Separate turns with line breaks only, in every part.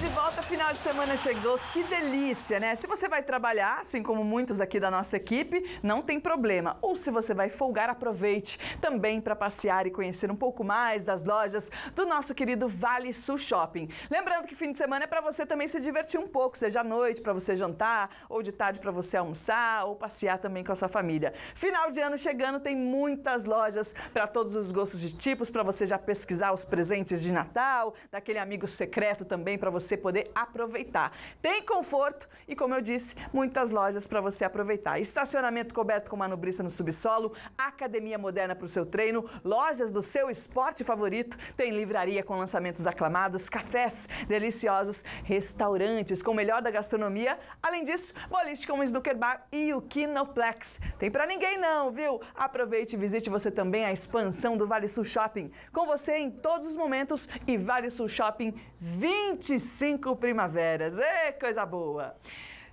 de volta, final de semana chegou, que delícia, né? Se você vai trabalhar, assim como muitos aqui da nossa equipe, não tem problema. Ou se você vai folgar, aproveite também para passear e conhecer um pouco mais das lojas do nosso querido Vale Sul Shopping. Lembrando que fim de semana é para você também se divertir um pouco, seja à noite para você jantar, ou de tarde para você almoçar, ou passear também com a sua família. Final de ano chegando, tem muitas lojas para todos os gostos de tipos, para você já pesquisar os presentes de Natal, daquele amigo secreto também para você você poder aproveitar. Tem conforto e, como eu disse, muitas lojas para você aproveitar. Estacionamento coberto com manobrista no subsolo, academia moderna para o seu treino, lojas do seu esporte favorito, tem livraria com lançamentos aclamados, cafés deliciosos, restaurantes com o melhor da gastronomia. Além disso, boliche com o Snooker Bar e o Kinoplex. Tem para ninguém não, viu? Aproveite e visite você também a expansão do Vale Sul Shopping. Com você em todos os momentos e Vale Sul Shopping 25 cinco primaveras. é coisa boa!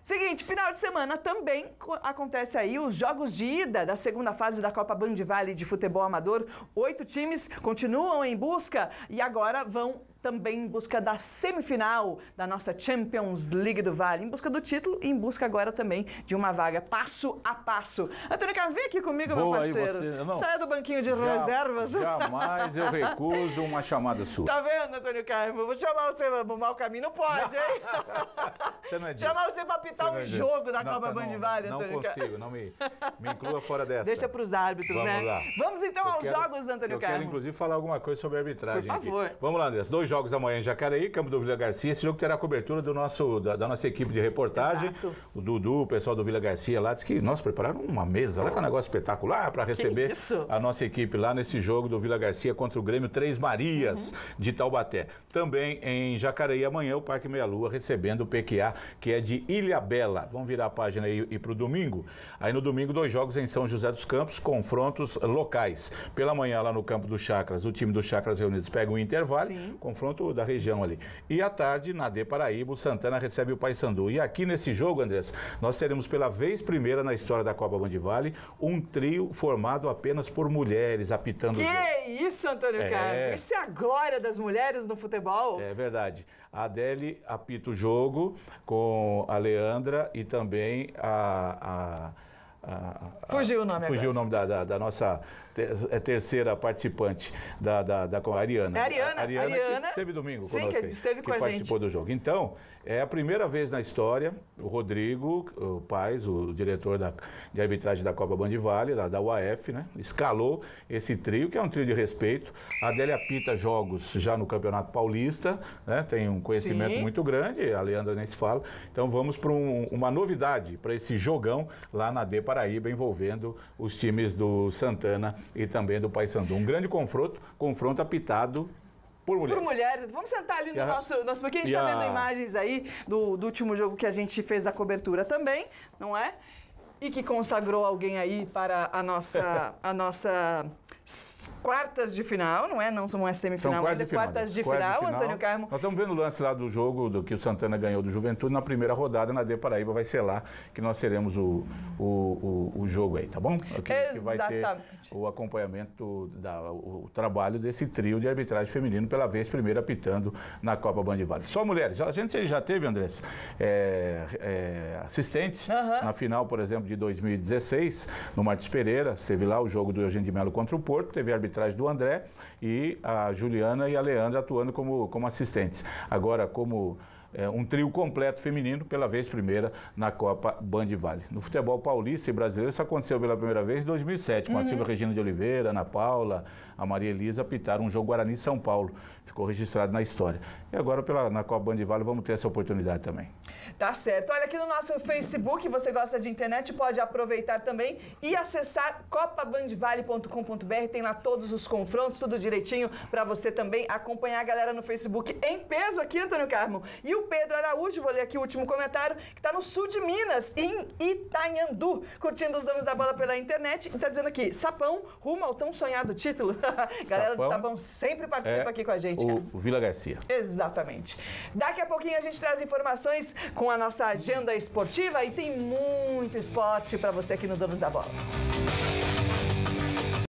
Seguinte, final de semana também acontece aí os jogos de ida da segunda fase da Copa Bandivale de futebol amador. Oito times continuam em busca e agora vão também em busca da semifinal da nossa Champions League do Vale, em busca do título e em busca agora também de uma vaga passo a passo. Antônio, Carvalho, vem aqui comigo, Vou, meu parceiro. Você... Saia do banquinho de Já, reservas. Jamais eu recuso
uma chamada sua. Tá
vendo, Antônio Carmo? Vou chamar você, o mau caminho. Não pode, hein?
Você não é disso. Chamar você pra apitar um é jogo da não, Copa tá, Bandivalha, Não, não tá consigo, não me, me inclua fora dessa. Deixa pros árbitros, Vamos né? Lá.
Vamos então eu aos quero, jogos, Antônio Carlos. Eu quero,
inclusive, falar alguma coisa sobre a arbitragem. Por favor. Aqui. Vamos lá, Andrés. Dois jogos amanhã em Jacareí, Campo do Vila Garcia. Esse jogo terá cobertura do nosso, da, da nossa equipe de reportagem. Exato. O Dudu, o pessoal do Vila Garcia lá, diz que nós prepararam uma mesa lá com é um negócio espetacular para receber a nossa equipe lá nesse jogo do Vila Garcia contra o Grêmio Três Marias uhum. de Taubaté. Também em Jacareí amanhã, o Parque Meia Lua recebendo o PQA que é de Ilha Bela. Vamos virar a página aí e, e para o domingo. Aí no domingo, dois jogos em São José dos Campos, confrontos locais. Pela manhã, lá no campo do Chacras, o time do Chacras Reunidos pega um intervalo, Sim. confronto da região ali. E à tarde, na D Paraíba, o Santana recebe o Paysandu. E aqui nesse jogo, Andrés, nós teremos pela vez primeira na história da Copa Bandivale um trio formado apenas por mulheres apitando. Que
isso, Antônio é... Carlos? Isso é
a glória das mulheres no futebol. É verdade. A Adele apita o jogo, com a Leandra e também a, a, a, fugiu o nome Fugiu agora. o nome da, da, da nossa ter, é, terceira participante da, da, da Ariana. É Ariana, a, Ariana, Ariana. esteve domingo Sim, conosco. que esteve com que a participou gente. do jogo. Então, é a primeira vez na história, o Rodrigo o Paes, o diretor da, de arbitragem da Copa Band Vale, da, da UAF, né, escalou esse trio, que é um trio de respeito. A Adélia Pita jogos já no Campeonato Paulista, né, tem um conhecimento Sim. muito grande, a Leandra nem se fala. Então, vamos para um, uma novidade, para esse jogão lá na D para Paraíba envolvendo os times do Santana e também do Paysandu. Um grande confronto, confronto apitado por mulheres. Por mulheres.
Vamos sentar ali no nosso, nosso porque a gente está vendo imagens aí do, do último jogo que a gente fez a cobertura também, não é? E que consagrou alguém aí para a nossa, a nossa quartas de final, não é? Não, são é semifinal, são é né? quartas de quartas final, de final. Antônio Carmo.
Nós estamos vendo o lance lá do jogo do que o Santana ganhou do Juventude na primeira rodada, na D Paraíba vai ser lá que nós teremos o, o, o, o jogo aí, tá bom? Que, Exatamente. Que vai ter o acompanhamento, da, o, o, trabalho desse trio de arbitragem feminino pela vez primeira apitando na Copa Bandivale. Só mulheres. A gente já teve, Andrés, é, é, assistentes uh -huh. na final, por exemplo, de 2016, no Martins Pereira, esteve lá o jogo do Eugênio de Melo contra o Porto, Porto, teve a arbitragem do André e a Juliana e a Leandra atuando como, como assistentes. Agora, como é, um trio completo feminino pela vez primeira na Copa Band Vale. No futebol paulista e brasileiro isso aconteceu pela primeira vez em 2007, com uhum. a Silvia Regina de Oliveira, Ana Paula, a Maria Elisa apitaram um jogo Guarani-São Paulo. Ficou registrado na história. E agora pela, na Copa Band Vale vamos ter essa oportunidade também.
Tá certo. Olha aqui no nosso Facebook, você gosta de internet, pode aproveitar também e acessar copabandvale.com.br, tem lá todos os confrontos, tudo direitinho para você também acompanhar a galera no Facebook em peso aqui, Antônio Carmo. E o Pedro Araújo, vou ler aqui o último comentário, que está no sul de Minas, em Itanhandu, curtindo os Donos da bola pela internet. E está dizendo aqui, Sapão, rumo ao tão sonhado título. Galera Sapão, do Sapão sempre participa é aqui com a gente. O,
o, Vila Garcia.
Exatamente. Daqui a pouquinho a gente traz informações com a nossa agenda esportiva e tem muito esporte para você aqui no Donos da Bola.